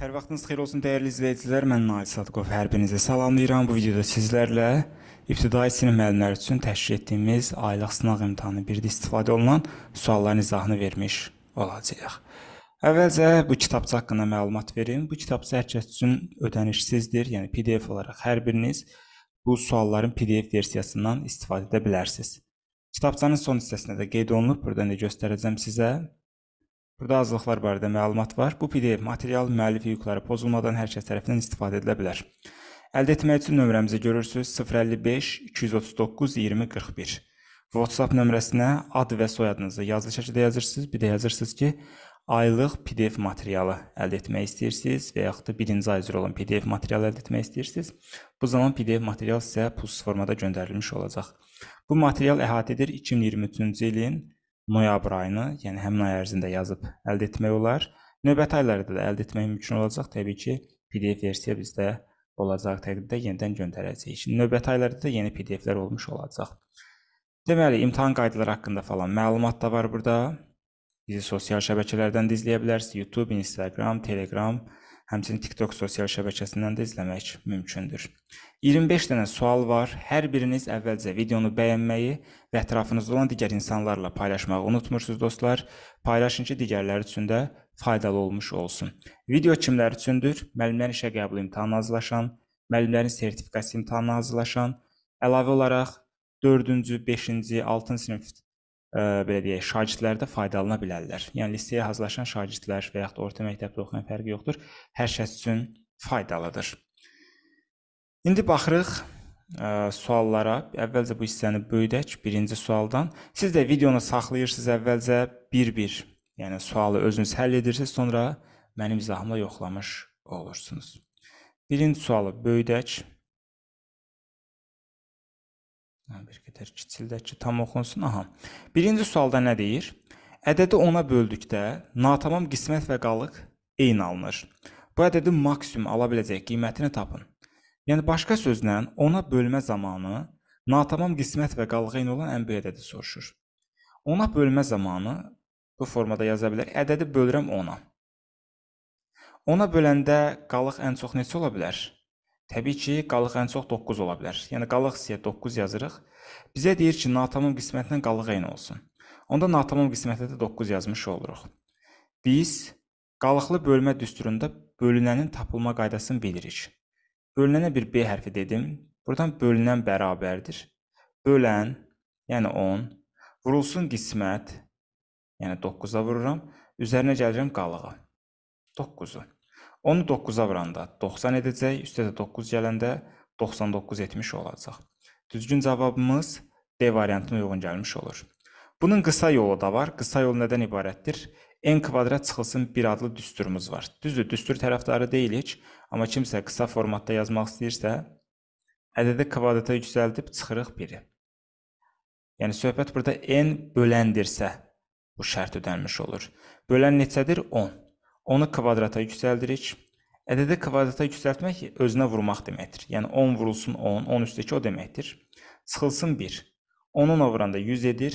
Hər vaxtınız xeyir olsun dəyərli izləyicilər. Mən Nail Sadqov hər birinizi salamlayıram. Bu videoda sizlərlə ibtidai sinif müəllimləri üçün təşkil etdiyimiz aylıq sınaq imtahanı 1-də istifadə olunan sualların izahını vermiş olacağıq. Əvvəlcə bu kitabça haqqında məlumat verim. Bu kitabça hər kəs üçün ödənişsizdir. Yəni PDF olaraq hər biriniz bu sualların PDF versiyasından istifadə edə bilərsiniz. Kitabçanın son hissəsində də qeyd olunub. Burdan da göstərəcəm sizə. Burada azlıqlar barədə məlumat var. Bu PDF material müəllif hüquqları pozulmadan hər kəs tərəfindən istifadə edilə bilər. Əldə etmək üçün nömrəmizi görürsüz 055 239 2041. WhatsApp nömrəsinə ad və soyadınızı yazılı şəkildə yazırsınız. Bir də yazırsınız ki, aylıq PDF materialı əldə etmək istəyirsiniz və yaxud da 1-ci ay üzrə olan PDF materialı əldə etmək istəyirsiniz. Bu zaman PDF material sizə pulsuz formada göndərilmiş olacaq. Bu material əhatə edir 2023-cü ilin noyabr ayını, yəni həmin ay ərzində yazıb əldə etmək olar. Növbəti aylarda da əldə etmək mümkün olacaq. Təbii ki, PDF versiya bizdə olacaq təqdirdə yenidən göndərəcəyik. Şimdi növbəti aylarda da yeni PDF-lər olmuş olacaq. Deməli, imtahan qaydaları haqqında falan məlumat da var burada. Bizi sosial şəbəkələrdən də izləyə bilərsiniz. YouTube, Instagram, Telegram, həmçinin TikTok sosial şəbəkəsindən də izləmək mümkündür. 25 dənə sual var. Hər biriniz əvvəlcə videonu bəyənməyi və ətrafınızda olan digər insanlarla paylaşmağı unutmursunuz dostlar. Paylaşın ki, digərləri üçün də faydalı olmuş olsun. Video kimlər üçündür? Müəllimlər işə qəbul imtahanına hazırlaşan, müəllimlərin sertifikasiya imtahanına hazırlaşan, əlavə olaraq 4-cü, 5-ci, 6-cı sinif ə, belə deyək, şagirdlər də faydalana bilərlər. Yəni liseyə hazırlaşan şagirdlər və yaxud orta məktəbdə oxuyan fərqi yoxdur. Hər şəxs üçün faydalıdır. İndi baxırıq ə, suallara. Əvvəlcə bu hissəni böyüdək birinci sualdan. Siz də videonu saxlayırsınız əvvəlcə bir-bir. Yəni sualı özünüz həll edirsiniz, sonra mənim izahımla yoxlamış olursunuz. Birinci sualı böyüdək. Bir qədər kiçildək ki, tam oxunsun. Aha. Birinci sualda nə deyir? Ədədi 10-a böldükdə natamam qismət və qalıq eyni alınır. Bu ədədin maksimum ala biləcək qiymətini tapın. Yəni başqa sözlə 10-a bölmə zamanı natamam qismət və qalıq eyni olan ən böyük ədədi soruşur. 10-a bölmə zamanı bu formada yaza bilər. Ədədi bölürəm 10-a. 10-a böləndə qalıq ən çox neçə ola bilər? Təbii ki, qalıq ən çox 9 ola bilər. Yəni qalıq hissəyə 9 yazırıq. Bizə deyir ki, natamam qismətinə qalıq eyni olsun. Onda natamam qismətə də 9 yazmış oluruq. Biz qalıqlı bölmə düsturunda bölünənin tapılma qaydasını bilirik. Bölünənə bir B hərfi dedim. Burdan bölünən bərabərdir. Bölən, yəni 10, vurulsun qismət, yəni 9-a vururam, üzərinə gəlirəm qalığa. 9-u. Onu 9-a vuranda 90 edəcək, üstə də 9 gələndə 99 etmiş olacaq. Düzgün cavabımız D variantına uyğun gəlmiş olur. Bunun qısa yolu da var. Qısa yol nədən ibarətdir? n kvadrat çıxılsın bir adlı düsturumuz var. Düzdür, düstur tərəfdarı deyilik, amma kimsə qısa formatda yazmaq istəyirsə, ədədi kvadrata yüksəldib çıxırıq 1-i. Yəni söhbət burada n böləndirsə bu şərt ödənilmiş olur. Bölən neçədir? 10. Onu kvadrata yüksəldirik. Ədədi kvadrata yüksəltmək özünə vurmaq deməkdir. Yəni 10 vurulsun 10, 10 üstə 2 o deməkdir. Çıxılsın 1. 10-un vuranda 100 edir.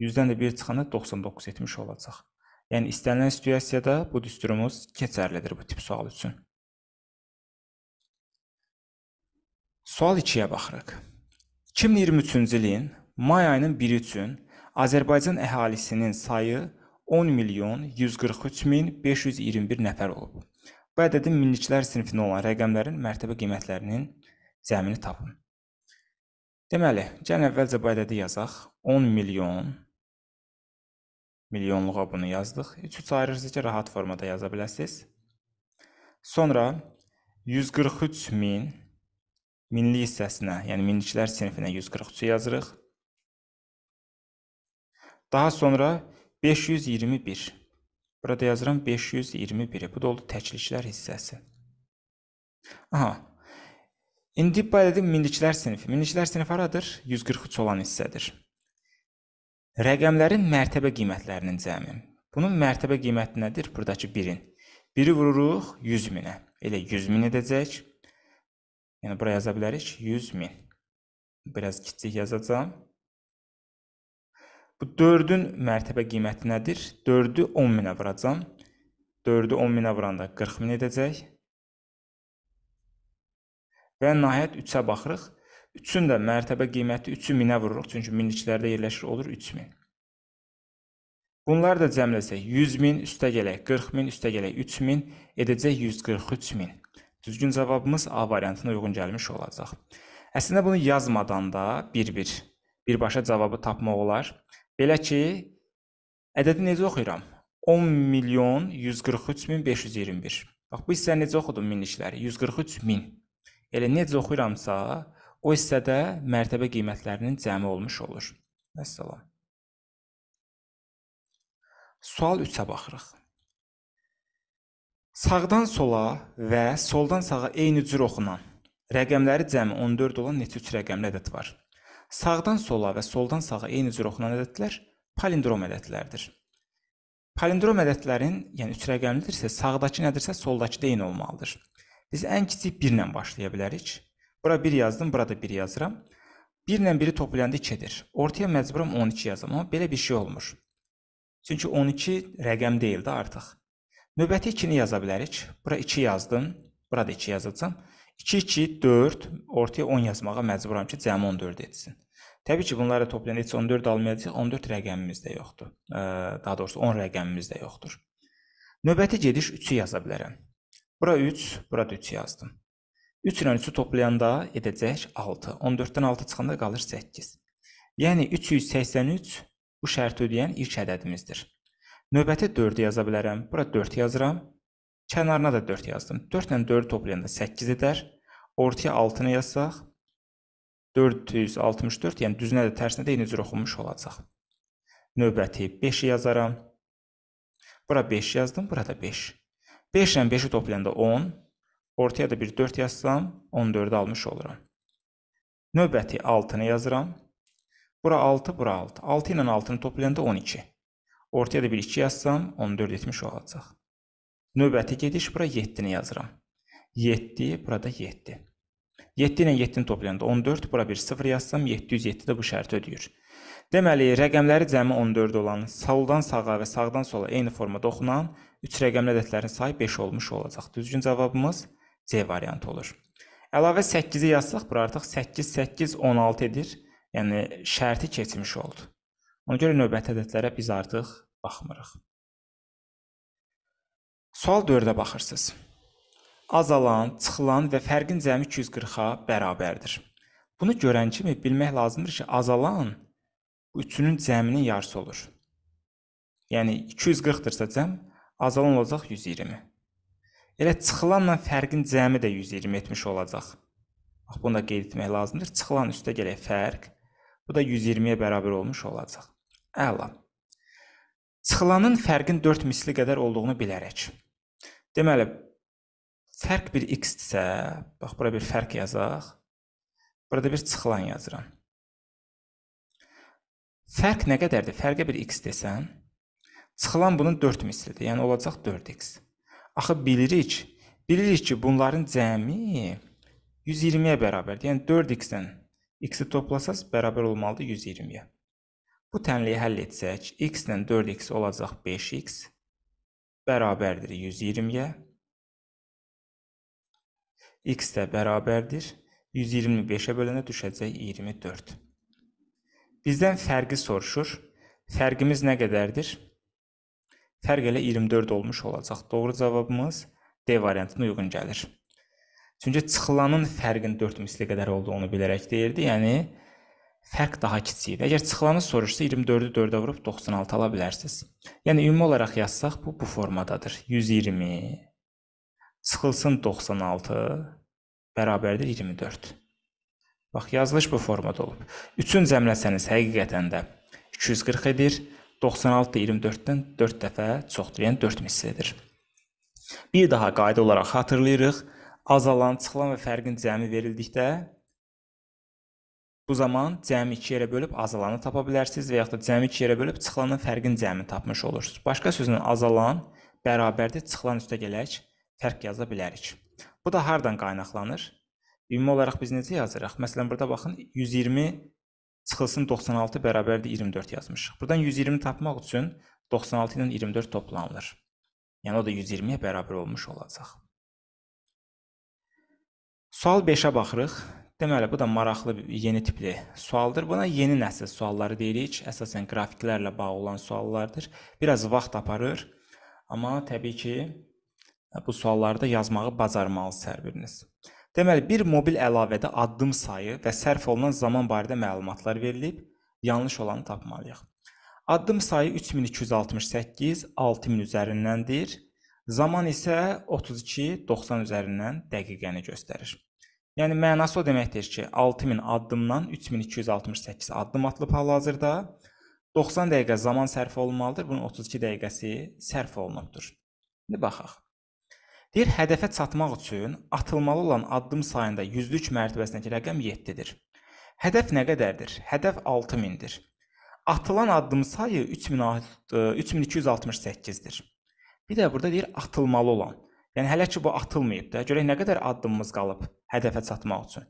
100-dən də 1 çıxanda 99 etmiş olacaq. Yəni istənilən situasiyada bu düsturumuz keçərlidir bu tip sual üçün. Sual 2-yə baxırıq. 2023-cü ilin may ayının 1-i üçün Azərbaycan əhalisinin sayı 10 milyon 143 min 521 nəfər olub. Bu ədədin minliklər sinifində olan rəqəmlərin mərtəbə qiymətlərinin zəmini tapın. Deməli, gəlin əvvəlcə bu ədədi yazaq. 10 milyon milyonluğa bunu yazdıq. 3 ayırırsa ki, rahat formada yaza biləsiniz. Sonra 143 min minlik hissəsinə, yəni minliklər sinifinə 143-ü yazırıq. Daha sonra 143 521. Burada yazıram 521-i. Bu da oldu təkliklər hissəsi. Aha. İndi bayıldı miniklər sinifi. Miniklər sinifi haradır? 143 olan hissədir. Rəqəmlərin mərtəbə qiymətlərinin cəmi. Bunun mərtəbə qiyməti nədir? Buradakı 1-in. 1-i vururuq 100 minə. Elə 100 min edəcək. Yəni bura yaza bilərik 100 min. Biraz kiçik yazacağam. Bu 4-ün mərtəbə qiyməti nədir? 4-ü 10 minə vuracam. 4-ü 10 minə vuranda 40 min edəcək. Və nəhayət 3-ə baxırıq. 3-ün də mərtəbə qiyməti 3-ü minə vururuq. Çünki minliklərdə yerləşir olur 3000. Bunları da cəmləsək 100 min üstə gələk 40 min üstə gələk 3 min edəcək 143 min. Düzgün cavabımız A variantına uyğun gəlmiş olacaq. Əslində bunu yazmadan da bir-bir birbaşa cavabı tapmaq olar. Belə ki, ədədi necə oxuyuram? 10 milyon 143 min 521. Bax bu hissə necə oxudum minlikləri? 143 min. Elə necə oxuyuramsa, o hissədə mərtəbə qiymətlərinin cəmi olmuş olur. Vəssalam. Sual 3-ə baxırıq. Sağdan sola və soldan sağa eyni cür oxunan rəqəmləri cəmi 14 olan neçə üç rəqəmli ədəd var? Sağdan sola və soldan sağa eyni cür oxunan ədədlər palindrom ədədlərdir. Palindrom ədədlərin, yəni üç rəqəmlidirsə, sağdakı nədirsə, soldakı da eyni olmalıdır. Biz ən kiçik 1 ilə başlaya bilərik. Bura 1 yazdım, burada 1 yazıram. 1 ilə 1-i toplayanda 2-dir. Ortaya məcburam 12 yazım, amma belə bir şey olmur. Çünki 12 rəqəm deyil də artıq. Növbəti 2-ni yaza bilərik. Bura 2 yazdım, burada 2 yazacağam. 2, 2, 4, ortaya 10 yazmağa məcburam ki, cəmi 14 etsin. Təbii ki, bunları toplayanda heç 14 almayacaq. 14 rəqəmimiz də yoxdur. Daha doğrusu 10 rəqəmimiz də yoxdur. Növbəti gediş 3-ü yaza bilərəm. Bura 3, bura da 3 yazdım. 3 ilə 3-ü toplayanda edəcək 6. 14-dən 6 çıxanda qalır 8. Yəni 383 bu şərti ödəyən ilk ədədimizdir. Növbəti 4-ü yaza bilərəm. Bura 4 yazıram. Kənarına da 4 yazdım. 4 ilə 4 toplayanda 8 edər. Ortaya 6-nı yazsaq 464, yəni düzünə də tərsinə də eyni cür oxunmuş olacaq. Növbəti 5-i yazaram. Bura 5 yazdım, burada 5. 5 ilə 5-i toplayanda 10, ortaya da bir 4 yazsam 14-ü almış oluram. Növbəti 6-nı yazıram. Bura 6, bura 6. 6 ilə 6-nı toplayanda 12. Ortaya da bir 2 yazsam 14 etmiş olacaq. Növbəti gediş bura 7-ni yazıram. 7 burada 7. 7 ilə 7-ni toplayanda 14, bura 1 0 yazsam 707 də bu şərti ödəyir. Deməli, rəqəmləri cəmi 14 olan, soldan sağa və sağdan sola eyni formada oxunan 3 rəqəmli ədədlərin sayı 5 olmuş olacaq. Düzgün cavabımız C variantı olur. Əlavə 8-i yazsaq, bura artıq 8 8 16 edir. Yəni şərti keçmiş oldu. Ona görə növbəti ədədlərə biz artıq baxmırıq. Sual 4-də baxırsınız. Azalan, çıxılan və fərqin cəmi 240-a bərabərdir. Bunu görən kimi bilmək lazımdır ki, azalan bu üçünün cəminin yarısı olur. Yəni 240-dırsa cəm, azalan olacaq 120. Elə çıxılanla fərqin cəmi də 120 etmiş olacaq. Bax bunu da qeyd etmək lazımdır. Çıxılan üstə gələk fərq. Bu da 120-yə bərabər olmuş olacaq. Əla. Çıxılanın fərqin 4 misli qədər olduğunu bilərək Deməli, fərq bir x-dirsə, bax bura bir fərq yazaq. Burada bir çıxılan yazıram. Fərq nə qədərdir? Fərqə bir x desəm, çıxılan bunun 4 mislidir. Yəni olacaq 4x. Axı bilirik, bilirik ki, bunların cəmi 120-yə bərabərdir. Yəni 4x-dən x-i toplasaz bərabər olmalıdır 120-yə. Bu tənliyi həll etsək, x-dən 4x olacaq 5x bərabərdir 120-yə. X də bərabərdir. 120-ni 5-ə böləndə düşəcək 24. Bizdən fərqi soruşur. Fərqimiz nə qədərdir? Fərq elə 24 olmuş olacaq. Doğru cavabımız D variantına uyğun gəlir. Çünki çıxılanın fərqin 4 misli qədər olduğunu bilərək deyirdi. Yəni, fərq daha kiçikdir. Əgər çıxılanı soruşsa 24-ü 4-ə vurub 96 ala bilərsiniz. Yəni ümumi olaraq yazsaq bu bu formadadır. 120 çıxılsın 96 bərabərdir 24. Bax yazılış bu formada olub. 3-ün cəmləsəniz həqiqətən də 240 edir. 96 da 24-dən 4 dəfə çoxdur, yəni 4 mislidir. Bir daha qayda olaraq xatırlayırıq. Azalan, çıxılan və fərqin cəmi verildikdə Bu zaman cəmi 2 yerə bölüb azalanı tapa bilərsiniz və yaxud da cəmi 2 yerə bölüb çıxılanın fərqin cəmini tapmış olursunuz. Başqa sözlə azalan bərabərdir çıxılan üstə gələk fərq yaza bilərik. Bu da hardan qaynaqlanır? Ümumi olaraq biz necə yazırıq? Məsələn burada baxın 120 çıxılsın 96 bərabərdir 24 yazmışıq. Burdan 120 tapmaq üçün 96 ilə 24 toplanılır. Yəni o da 120-yə bərabər olmuş olacaq. Sual 5-ə baxırıq. Deməli, bu da maraqlı yeni tipli sualdır. Buna yeni nəsil sualları deyirik. Əsasən qrafiklərlə bağlı olan suallardır. Biraz vaxt aparır, amma təbii ki, bu sualları da yazmağı bacarmalısınız hər biriniz. Deməli, bir mobil əlavədə addım sayı və sərf olunan zaman barədə məlumatlar verilib. Yanlış olanı tapmalıyıq. Addım sayı 3268, 6000 üzərindəndir. Zaman isə 32, 90 üzərindən dəqiqəni göstərir. Yəni mənası o deməkdir ki, 6000 addımdan 3268 addım atılıb hal-hazırda. 90 dəqiqə zaman sərf olunmalıdır. Bunun 32 dəqiqəsi sərf olunubdur. İndi baxaq. Deyir, hədəfə çatmaq üçün atılmalı olan addım sayında yüzlük mərtəbəsindəki rəqəm 7-dir. Hədəf nə qədərdir? Hədəf 6000-dir. Atılan addım sayı 3268-dir. E, Bir də burada deyir atılmalı olan. Yəni hələ ki bu atılmayıb da. Görək nə qədər addımımız qalıb hədəfə çatmaq üçün.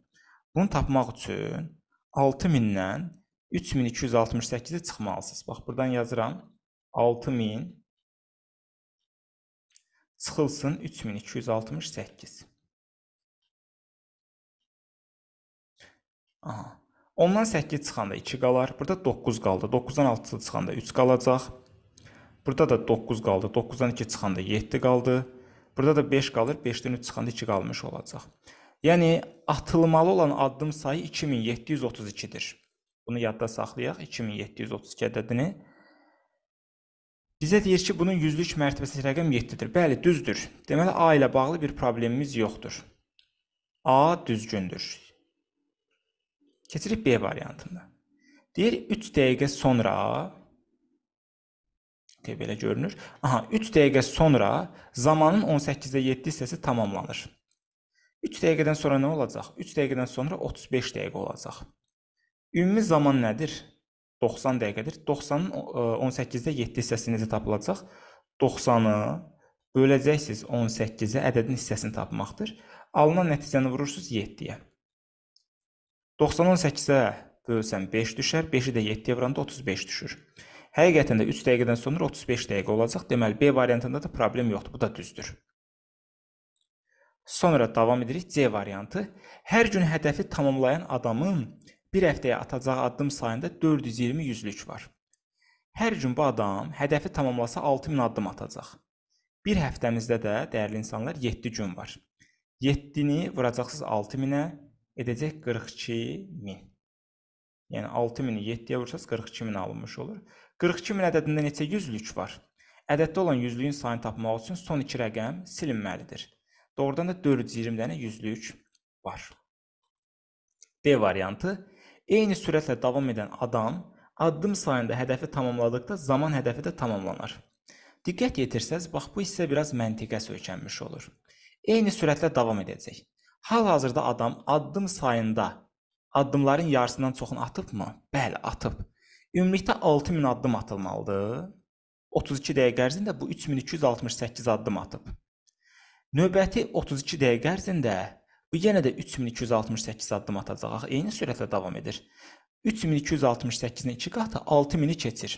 Bunu tapmaq üçün 6000-dən 3268-ə çıxmalısınız. Bax, buradan yazıram. 6000 çıxılsın 3268. Aha. Ondan 8 çıxanda 2 qalar. Burada 9 qaldı. 9-dan 6 çıxanda 3 qalacaq. Burada da 9 qaldı. 9-dan 2 çıxanda 7 qaldı. Burada da 5 qalır. 5-dən 3 çıxanda 2 qalmış olacaq. Yəni atılmalı olan addım sayı 2732-dir. Bunu yadda saxlayaq, 2732 ədədini. Bizə deyir ki, bunun yüzlük mərtəbəsi rəqəm 7-dir. Bəli, düzdür. Deməli, A ilə bağlı bir problemimiz yoxdur. A düzgündür. Keçirik B variantına. Deyir, 3 dəqiqə sonra belə görünür. Aha, 3 dəqiqə sonra zamanın 18-də 7 hissəsi tamamlanır. 3 dəqiqədən sonra nə olacaq? 3 dəqiqədən sonra 35 dəqiqə olacaq. Ümumi zaman nədir? 90 dəqiqədir. 90-ın 18-də 7 hissəsi necə tapılacaq? 90-ı böləcəksiniz 18-ə ədədin hissəsini tapmaqdır. Alınan nəticəni vurursunuz 7-yə. 90-ı 18-ə bölsəm 5 düşər, 5-i də 7-yə vuranda 35 düşür. Həqiqətən də 3 dəqiqədən sonra 35 dəqiqə olacaq. Deməli B variantında da problem yoxdur. Bu da düzdür. Sonra davam edirik C variantı. Hər gün hədəfi tamamlayan adamın bir həftəyə atacağı addım sayında 420 yüzlük var. Hər gün bu adam hədəfi tamamlasa 6000 addım atacaq. Bir həftəmizdə də dəyərli insanlar 7 gün var. 7-ni vuracaqsınız 6000-ə, edəcək 42000. Yəni 6000-i 7-yə vursaz 42000 alınmış olur. 42000 ədədində neçə yüzlük var? Ədəddə olan yüzlüyün sayını tapmaq üçün son iki rəqəm silinməlidir. Doğrudan da 420 dənə yüzlük var. D variantı. Eyni sürətlə davam edən adam addım sayında hədəfi tamamladıkda zaman hədəfi də tamamlanar. Diqqət yetirsəz, bax bu hissə biraz məntiqə söykənmiş olur. Eyni sürətlə davam edəcək. Hal-hazırda adam addım sayında addımların yarısından çoxunu atıbmı? Bəli, atıb. Ümumilikdə 6000 addım atılmalıdır. 32 dəqiqə ərzində bu 3268 addım atıb. Növbəti 32 dəqiqə ərzində bu yenə də 3268 addım atacaq, eyni sürətlə davam edir. 3268-in 2 qatı 6000-i keçir.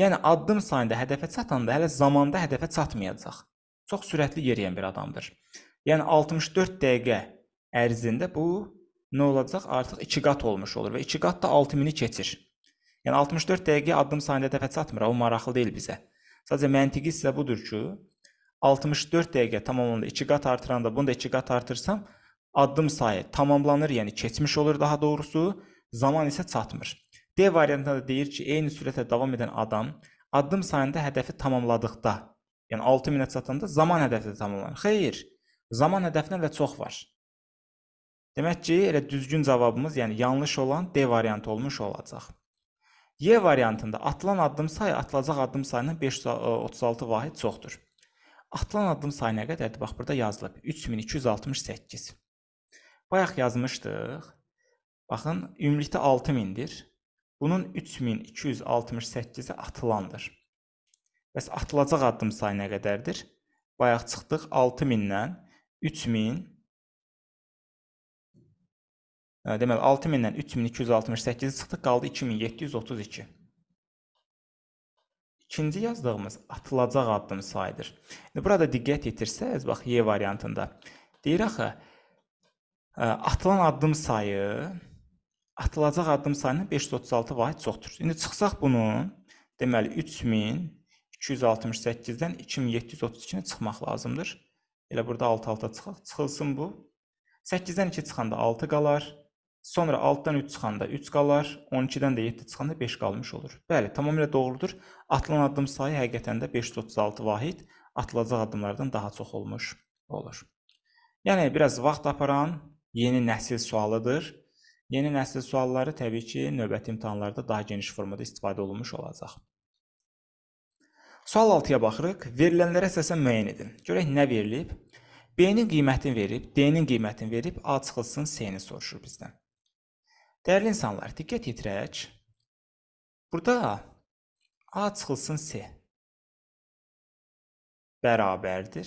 Yəni addım sayında hədəfə çatanda hələ zamanda hədəfə çatmayacaq. Çox sürətli yeriyən bir adamdır. Yəni 64 dəqiqə ərzində bu nə olacaq? Artıq 2 qat olmuş olur və 2 qat da 6000-i keçir. Yəni 64 dəqiqə addım sayında hədəfə çatmır. O maraqlı deyil bizə. Sadəcə məntiqi isə budur ki, 64 dəqiqə tamamlandı. 2 qat artıranda bunu da 2 qat artırsam addım sayı tamamlanır, yəni keçmiş olur daha doğrusu. Zaman isə çatmır. D variantında da deyir ki, eyni sürətlə davam edən adam addım sayında hədəfi tamamladıqda, yəni 6000-ə çatanda zaman hədəfi də tamamlanır. Xeyr, zaman hədəfindən də çox var. Demək ki, elə düzgün cavabımız, yəni yanlış olan D variantı olmuş olacaq. Y variantında atılan addım sayı atılacaq addım sayının 536 vahid çoxdur. Atılan addım sayına qədərdir. Bax burada yazılıb 3268. Bayaq yazmışdıq. Baxın, ümumilikdə 6000-dir. Bunun 3268-i atılandır. Bəs atılacaq addım sayı nə qədərdir? Bayaq çıxdıq 6000-dən 3000 hə, Deməli 6000-dən 3268-i çıxdıq, qaldı 2732. İkinci yazdığımız atılacaq addım sayıdır. İndi burada diqqət yetirsəniz, bax Y variantında deyir axı e, atılan addım sayı atılacaq addım sayının 536 vahid çoxdur. İndi çıxsaq bunu, deməli 3268-dən 2732-nə çıxmaq lazımdır. Elə burada 6 alta çıxaq. Çıxılsın bu. 8-dən 2 çıxanda 6 qalar. Sonra 6-dan 3 çıxanda 3 qalar, 12-dən də 7 çıxanda 5 qalmış olur. Bəli, tamamilə doğrudur. Atılan addım sayı həqiqətən də 536 vahid atılacaq addımlardan daha çox olmuş olur. Yəni biraz vaxt aparan yeni nəsil sualıdır. Yeni nəsil sualları təbii ki, növbəti imtahanlarda daha geniş formada istifadə olunmuş olacaq. Sual 6-ya baxırıq. Verilənlərə əsasən müəyyən edin. Görək nə verilib? B-nin qiymətini verib, D-nin qiymətini verib, A çıxılsın, C-ni soruşur bizdən. Dəyərli insanlar, diqqət yetirək. Burada A çıxılsın S bərabərdir.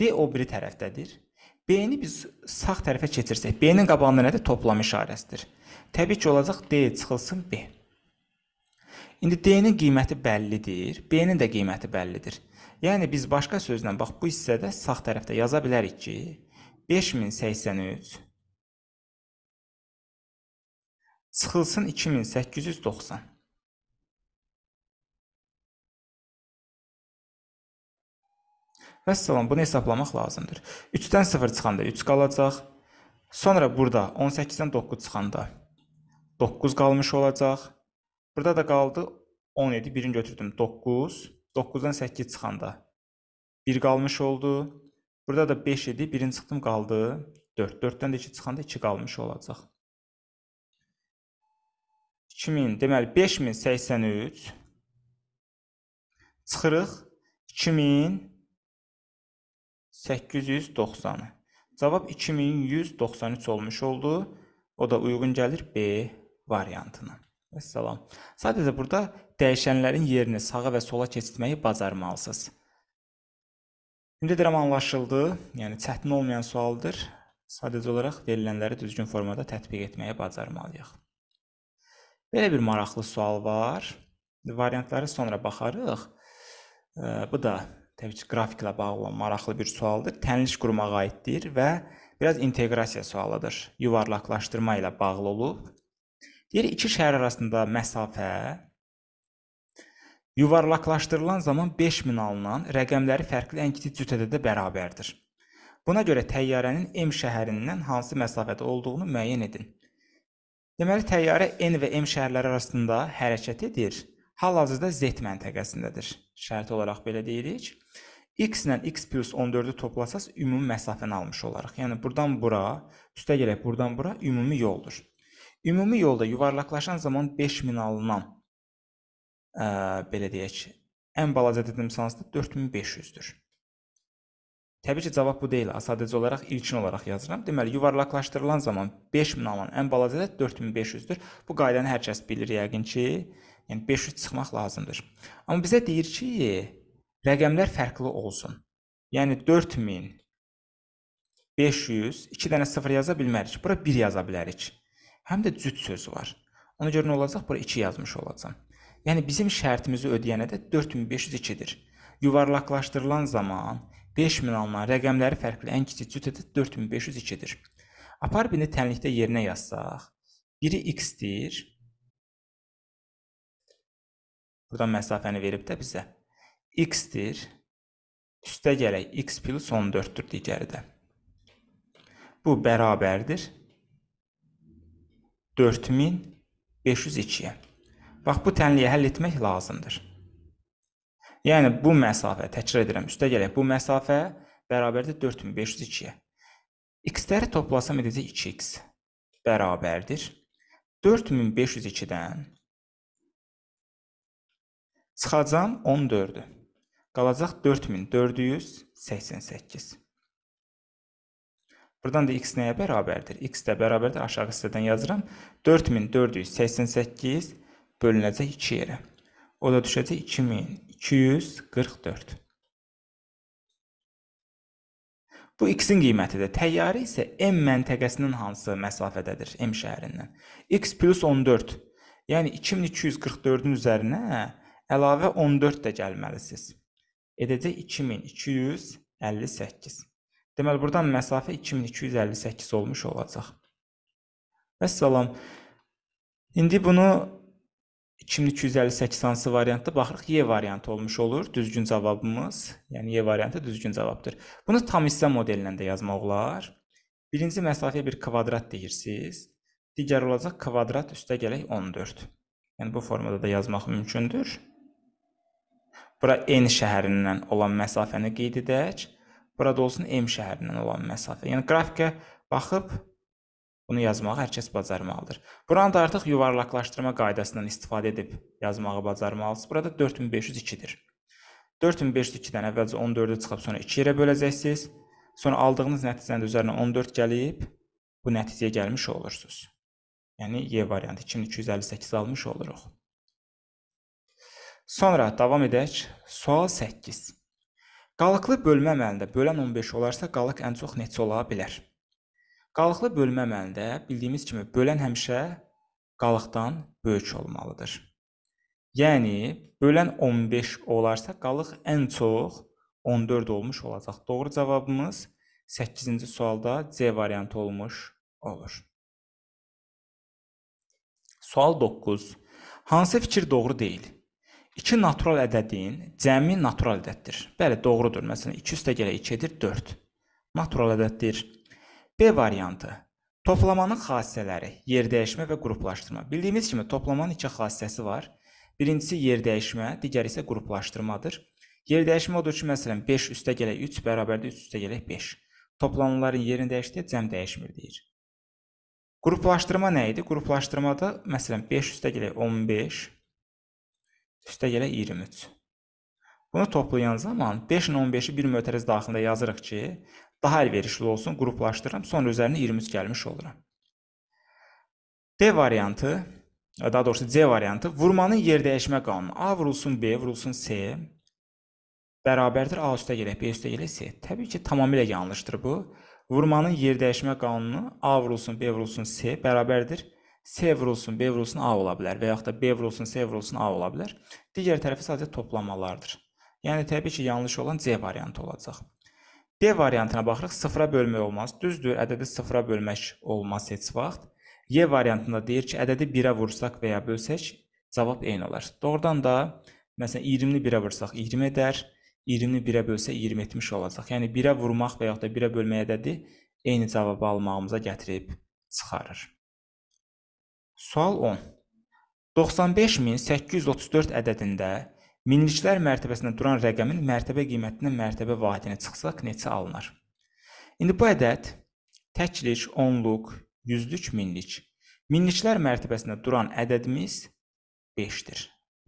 D o biri tərəfdədir. B-ni biz sağ tərəfə keçirsək, B-nin qabağında nədir? Toplam işarəsidir. Təbii ki, olacaq D çıxılsın B. İndi D-nin qiyməti bəllidir, B-nin də qiyməti bəllidir. Yəni biz başqa sözlə bax bu hissədə sağ tərəfdə yaza bilərik ki, 5083 çıxılsın 2890. Vəssalam, bunu hesablamaq lazımdır. 3-dən 0 çıxanda 3 qalacaq. Sonra burada 18-dən 9 çıxanda 9 qalmış olacaq. Burada da qaldı 17, birini götürdüm 9. 9-dan 8 çıxanda 1 qalmış oldu. Burada da 5 idi, birini çıxdım qaldı 4. 4-dən də 2 çıxanda 2 qalmış olacaq. 2000, deməli 5083 çıxırıq 2890-ı. Cavab 2193 olmuş oldu. O da uyğun gəlir B variantına. Vəssalam. Sadəcə burada dəyişənlərin yerini sağa və sola keçirtməyi bacarmalısınız. Ümid edirəm anlaşıldı. Yəni çətin olmayan sualdır. Sadəcə olaraq verilənləri düzgün formada tətbiq etməyə bacarmalıyıq. Belə bir maraqlı sual var. Variantlara sonra baxarıq. Bu da təbii ki, qrafiklə bağlı olan maraqlı bir sualdır. Tənliş qurmağa aiddir və biraz inteqrasiya sualıdır. Yuvarlaqlaşdırma ilə bağlı olub. Deyir, iki şəhər arasında məsafə yuvarlaqlaşdırılan zaman 5000 alınan rəqəmləri fərqli ən kiçik cütədə də bərabərdir. Buna görə təyyarənin M şəhərindən hansı məsafədə olduğunu müəyyən edin. Deməli təyyarə N və M şəhərləri arasında hərəkət edir. Hal-hazırda Z məntəqəsindədir. Şərt olaraq belə deyirik. X ilə X plus 14-ü toplasaz ümumi məsafəni almış olarıq. Yəni buradan bura, üstə gələk buradan bura ümumi yoldur. Ümumi yolda yuvarlaqlaşan zaman 5000 alınan ə, belə deyək, ən balaca dedimsanızda 4500-dür. Təbii ki, cavab bu deyil. Sadəcə olaraq ilkin olaraq yazıram. Deməli, yuvarlaqlaşdırılan zaman 5000 alan ən balaca ədəd 4500-dür. Bu qaydanı hər kəs bilir yəqin ki, yəni 500 çıxmaq lazımdır. Amma bizə deyir ki, rəqəmlər fərqli olsun. Yəni 4000 500 2 dənə 0 yaza bilmərik. Bura 1 yaza bilərik. Həm də cüt sözü var. Ona görə nə olacaq? Bura 2 yazmış olacam. Yəni bizim şərtimizi ödəyənə də 4502-dir. Yuvarlaqlaşdırılan zaman 5000 alınan rəqəmləri fərqli ən kiçik cütədə 4502-dir. Apar birini tənlikdə yerinə yazsaq, biri x-dir. Buradan məsafəni verib də bizə. x-dir. Üstə gələk x plus 14-dür digəri də. Bu bərabərdir 4502-yə. Bax, bu tənliyi həll etmək lazımdır. Yəni bu məsafə, təkrar edirəm, üstə gələk, bu məsafə bərabərdir 4502-yə. X-ləri toplasam edəcək 2x bərabərdir. 4502-dən çıxacam 14-ü. Qalacaq 4488. Buradan da x nəyə bərabərdir? x də bərabərdir, aşağı hissədən yazıram. 4488 bölünəcək 2 yerə. O da düşəcək 2000 244. Bu x-in qiymətidir. Təyyarə isə M məntəqəsinin hansı məsafədədir M şəhərindən? x plus 14, yəni 2244-ün üzərinə əlavə 14 də gəlməlisiniz. Edəcək 2258. Deməli, buradan məsafə 2258 olmuş olacaq. Və salam. İndi bunu 2258 hansı variantda? Baxırıq, Y variantı olmuş olur. Düzgün cavabımız, yəni Y variantı düzgün cavabdır. Bunu tam hissə modelindən də yazmaq olar. Birinci məsafəyə bir kvadrat deyirsiniz. Digər olacaq kvadrat üstə gələk 14. Yəni, bu formada da yazmaq mümkündür. Bura N şəhərindən olan məsafəni qeyd edək. Burada olsun M şəhərindən olan məsafə. Yəni, qrafikə baxıb Bunu yazmağı hər kəs bacarmalıdır. Buranı da artıq yuvarlaqlaşdırma qaydasından istifadə edib yazmağı bacarmalısınız. Burada 4502-dir. 4502-dən əvvəlcə 14-ü çıxıb sonra 2 yerə böləcəksiniz. Sonra aldığınız nəticənin üzərinə 14 gəlib bu nəticəyə gəlmiş olursunuz. Yəni Y variantı 2258 almış oluruq. Sonra davam edək. Sual 8. Qalıqlı bölmə əməlində bölən 15 olarsa qalıq ən çox neçə ola bilər? Qalıqlı bölmə əməlində bildiyimiz kimi bölən həmişə qalıqdan böyük olmalıdır. Yəni bölən 15 olarsa qalıq ən çox 14 olmuş olacaq. Doğru cavabımız 8-ci sualda C variantı olmuş olur. Sual 9. Hansı fikir doğru deyil? 2 natural ədədin cəmi natural ədəddir. Bəli, doğrudur. Məsələn, 2 üstə gələ 2 edir 4. Natural ədəddir. B variantı. Toplamanın xassələri: yerdəyişmə və qruplaşdırma. Bildiyimiz kimi toplamanın iki xassəsi var. Birincisi yerdəyişmə, digəri isə qruplaşdırmadır. Yerdəyişmə odur ki, məsələn 5 üstə gələk 3 bərabərdir 3 üstə gələk 5. Toplananların yerini dəyişdiyə cəm dəyişmir deyir. Qruplaşdırma nə idi? Qruplaşdırmada məsələn 5 üstə gələk 15 üstə gələk 23. Bunu toplayan zaman 5 ilə 15-i bir mötərizə daxilində yazırıq ki, daha əlverişli olsun, qruplaşdırıram, sonra üzərinə 23 gəlmiş oluram. D variantı, daha doğrusu C variantı vurmanın yer dəyişmə qanunu. A vurulsun B, vurulsun C bərabərdir A üstə gələk, B üstə gələk C. Təbii ki, tamamilə yanlışdır bu. Vurmanın yer dəyişmə qanunu A vurulsun B vurulsun C bərabərdir C vurulsun B vurulsun A ola bilər və yaxud da B vurulsun C vurulsun A ola bilər. Digər tərəfi sadəcə toplamalardır. Yəni təbii ki, yanlış olan C variantı olacaq. D variantına baxırıq, sıfıra bölmək olmaz. Düzdür, ədədi sıfıra bölmək olmaz heç vaxt. Y variantında deyir ki, ədədi 1-ə vursaq və ya bölsək, cavab eyni olar. Doğrudan da, məsələn, 20-ni 1-ə vursaq 20 edər, 20-ni 1-ə bölsə 20 etmiş olacaq. Yəni, 1-ə vurmaq və yaxud da 1-ə bölmək ədədi eyni cavabı almağımıza gətirib çıxarır. Sual 10. 95834 ədədində Minliklər mərtəbəsində duran rəqəmin mərtəbə qiymətindən mərtəbə vahidinə çıxsaq neçə alınar? İndi bu ədəd təklik, onluq, yüzlük, minlik. Minliklər mərtəbəsində duran ədədimiz 5-dir.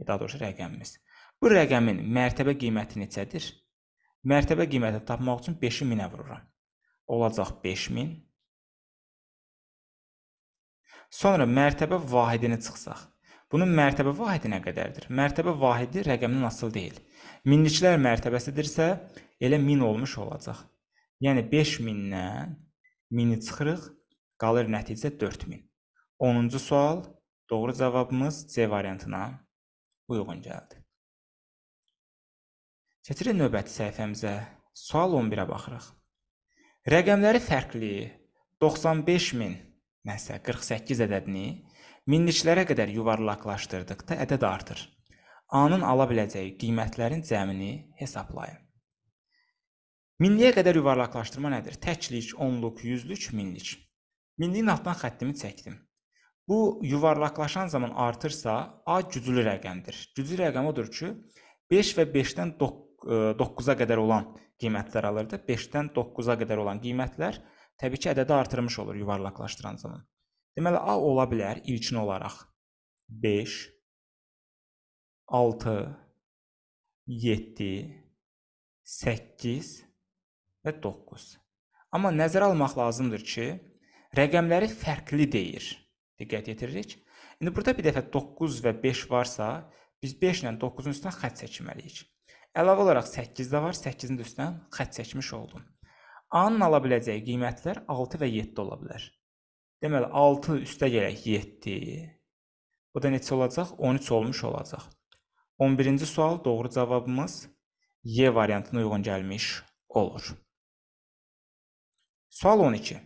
Daha doğrusu rəqəmimiz. Bu rəqəmin mərtəbə qiyməti neçədir? Mərtəbə qiymətini tapmaq üçün 5-i 1000-ə vururam. Olacaq 5000. Sonra mərtəbə vahidini çıxsaq Bunun mərtəbə vahidi nə qədərdir? Mərtəbə vahidi rəqəmdən asılı deyil. Minliklər mərtəbəsidirsə, elə 1000 olmuş olacaq. Yəni 5000-dən 1000-i çıxırıq, qalır nəticə 4000. 10-cu sual doğru cavabımız C variantına uyğun gəldi. Keçirik növbəti səhifəmizə. Sual 11-ə baxırıq. Rəqəmləri fərqli 95000 məsələn 48 ədədini minliklərə qədər yuvarlaqlaşdırdıqda ədəd artır. A-nın ala biləcəyi qiymətlərin cəmini hesablayın. Minliyə qədər yuvarlaqlaşdırma nədir? Təklik, onluq, yüzlük, minlik. Minliyin altdan xəttimi çəkdim. Bu yuvarlaqlaşan zaman artırsa, A güclü rəqəmdir. Güclü rəqəm odur ki, 5 və 5-dən 9-a e, qədər olan qiymətlər alırdı. 5-dən 9-a qədər olan qiymətlər Təbii ki, ədədi artırmış olur yuvarlaqlaşdıran zaman. Deməli A ola bilər ilkin olaraq 5 6 7 8 və 9. Amma nəzərə almaq lazımdır ki, rəqəmləri fərqli deyir. Diqqət yetiririk. İndi burada bir dəfə 9 və 5 varsa, biz 5 ilə 9-un üstünə xətt çəkməliyik. Əlavə olaraq 8 də var, 8-in üstündən xətt çəkmiş oldum. A-nın ala biləcəyi qiymətlər 6 və 7 ola bilər. Deməli 6 üstə gələk 7. Bu da neçə olacaq? 13 olmuş olacaq. 11-ci sual doğru cavabımız Y variantına uyğun gəlmiş olur. Sual 12.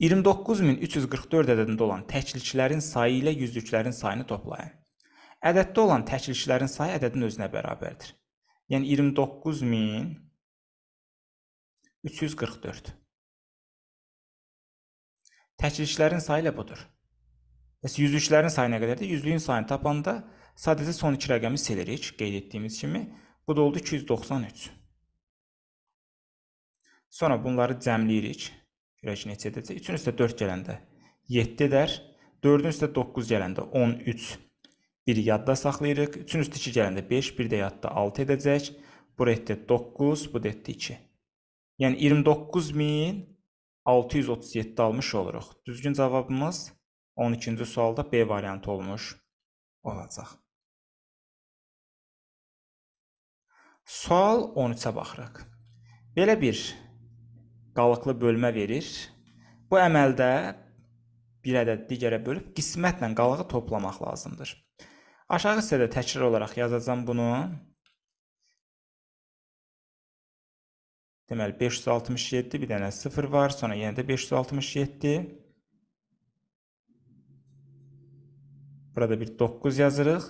29344 ədədində olan təkliklərin sayı ilə yüzlüklərin sayını toplayın. Ədəddə olan təkliklərin sayı ədədin özünə bərabərdir. Yəni 29000 344. Təkliklərin sayı ilə budur. Bəs yüzlüklərin sayına qədərdir. Yüzlüyün sayını tapanda sadəcə son iki rəqəmi silirik, qeyd etdiyimiz kimi. Bu da oldu 293. Sonra bunları cəmləyirik. Görək neçə edəcək. 3-ün üstə 4 gələndə 7 edər. 4-ün üstə 9 gələndə 13. 1 yadda saxlayırıq. 3-ün üstə 2 gələndə 5, 1 də yadda 6 edəcək. Bura etdi 9, bu da etdi 2. Yəni 29637 almış oluruq. Düzgün cavabımız 12-ci sualda B variantı olmuş olacaq. Sual 13-ə baxırıq. Belə bir qalıqlı bölmə verir. Bu əməldə bir ədəd digərə bölüb qismətlə qalığı toplamaq lazımdır. Aşağı hissədə təkrar olaraq yazacağam bunu. Deməli 567 bir dənə 0 var, sonra yenə də 567. Burada bir 9 yazırıq.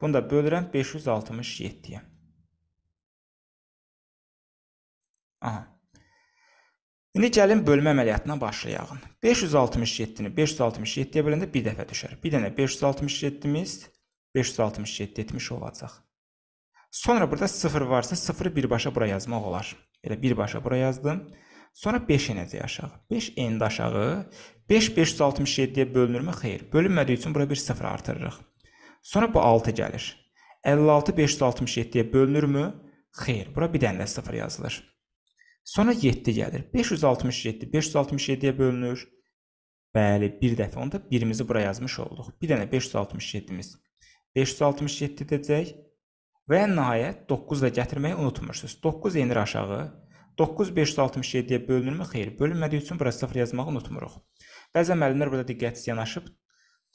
Bunu da bölürəm 567-yə. Aha. İndi gəlin bölmə əməliyyatına başlayaq. 567-ni 567-yə böləndə bir dəfə düşər. Bir dənə 567-miz 567 etmiş olacaq. Sonra burada 0 varsa 0-ı birbaşa bura yazmaq olar. Elə birbaşa bura yazdım. Sonra 5 enəcək aşağı. 5 endi aşağı. 5 567-yə bölünürmü? Xeyr. Bölünmədiyi üçün bura bir 0 artırırıq. Sonra bu 6 gəlir. 56 567-yə bölünürmü? Xeyr. Bura bir dənə də 0 yazılır. Sonra 7 gəlir. 567 567-yə bölünür. Bəli, bir dəfə onda birimizi bura yazmış olduq. Bir dənə 567-miz. 567 edəcək. Və nəhayət 9 da gətirməyi unutmursunuz. 9 enir aşağı. 9 567-yə bölünürmü? Xeyr, bölünmədiyi üçün bura 0 yazmağı unutmuruq. Bəzən müəllimlər burada diqqətsiz yanaşıb